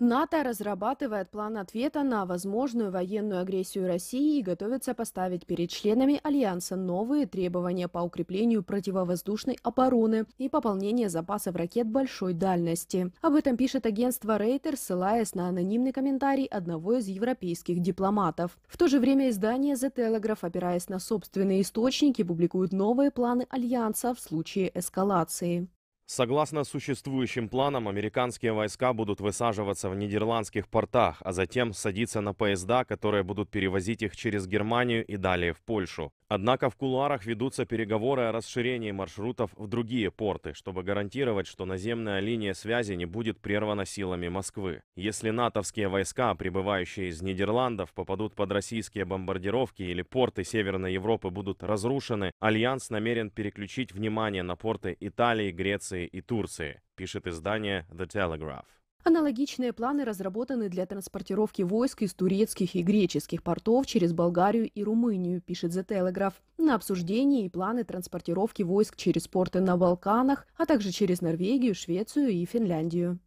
НАТО разрабатывает план ответа на возможную военную агрессию России и готовится поставить перед членами Альянса новые требования по укреплению противовоздушной обороны и пополнению запасов ракет большой дальности. Об этом пишет агентство Рейтер, ссылаясь на анонимный комментарий одного из европейских дипломатов. В то же время издание The Telegraph, опираясь на собственные источники, публикует новые планы Альянса в случае эскалации. Согласно существующим планам, американские войска будут высаживаться в нидерландских портах, а затем садиться на поезда, которые будут перевозить их через Германию и далее в Польшу. Однако в кулуарах ведутся переговоры о расширении маршрутов в другие порты, чтобы гарантировать, что наземная линия связи не будет прервана силами Москвы. Если натовские войска, прибывающие из Нидерландов, попадут под российские бомбардировки или порты Северной Европы будут разрушены, Альянс намерен переключить внимание на порты Италии, Греции, Греции и Турции, пишет издание The Telegraph. Аналогичные планы разработаны для транспортировки войск из турецких и греческих портов через Болгарию и Румынию, пишет The Telegraph. На обсуждении и планы транспортировки войск через порты на Балканах, а также через Норвегию, Швецию и Финляндию.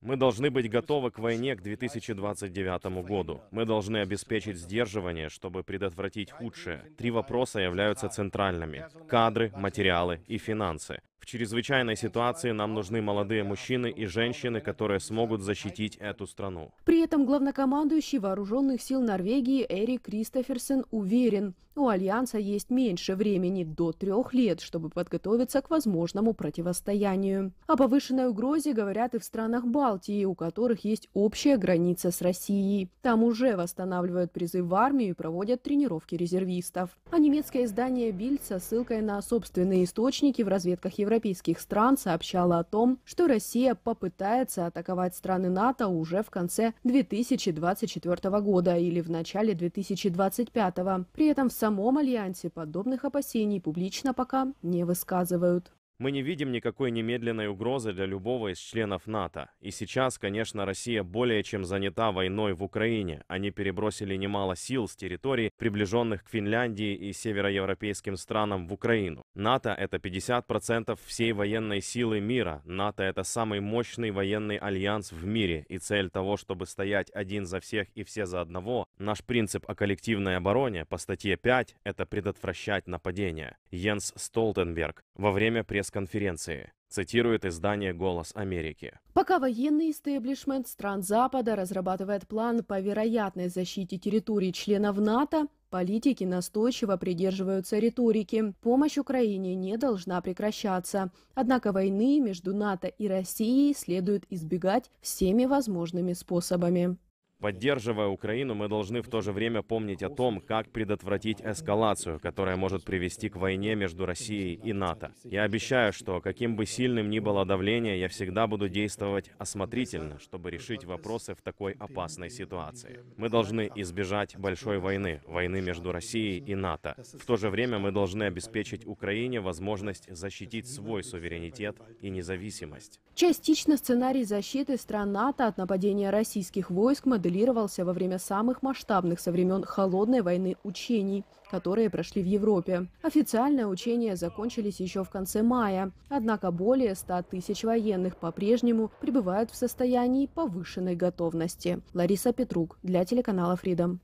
Мы должны быть готовы к войне к 2029 году. Мы должны обеспечить сдерживание, чтобы предотвратить худшее. Три вопроса являются центральными. Кадры, материалы и финансы. В чрезвычайной ситуации нам нужны молодые мужчины и женщины, которые смогут защитить эту страну. При этом главнокомандующий вооруженных сил Норвегии Эрик Кристоферсен уверен, у Альянса есть меньше времени, до трех лет, чтобы подготовиться к возможному противостоянию. О повышенной угрозе говорят и в странах Балтии, у которых есть общая граница с Россией. Там уже восстанавливают призыв в армию и проводят тренировки резервистов. А немецкое издание Бильд со ссылкой на собственные источники в разведках Европы европейских стран сообщала о том, что Россия попытается атаковать страны НАТО уже в конце 2024 года или в начале 2025. При этом в самом альянсе подобных опасений публично пока не высказывают. Мы не видим никакой немедленной угрозы для любого из членов НАТО. И сейчас, конечно, Россия более чем занята войной в Украине. Они перебросили немало сил с территорий, приближенных к Финляндии и североевропейским странам в Украину. НАТО — это 50% всей военной силы мира. НАТО — это самый мощный военный альянс в мире. И цель того, чтобы стоять один за всех и все за одного, наш принцип о коллективной обороне по статье 5 — это предотвращать нападение. Йенс Столтенберг во время пресс пресс-конференции, цитирует издание «Голос Америки». Пока военный истеблишмент стран Запада разрабатывает план по вероятной защите территории членов НАТО, Политики настойчиво придерживаются риторики. Помощь Украине не должна прекращаться. Однако войны между НАТО и Россией следует избегать всеми возможными способами. Поддерживая Украину, мы должны в то же время помнить о том, как предотвратить эскалацию, которая может привести к войне между Россией и НАТО. Я обещаю, что каким бы сильным ни было давление, я всегда буду действовать осмотрительно, чтобы решить вопросы в такой опасной ситуации. Мы должны избежать большой войны, войны между Россией и НАТО. В то же время мы должны обеспечить Украине возможность защитить свой суверенитет и независимость. Частично сценарий защиты стран НАТО от нападения российских войск моделируется моделировался во время самых масштабных со времен Холодной войны учений, которые прошли в Европе. Официальные учения закончились еще в конце мая, однако более 100 тысяч военных по-прежнему пребывают в состоянии повышенной готовности. Лариса Петрук для телеканала Freedom.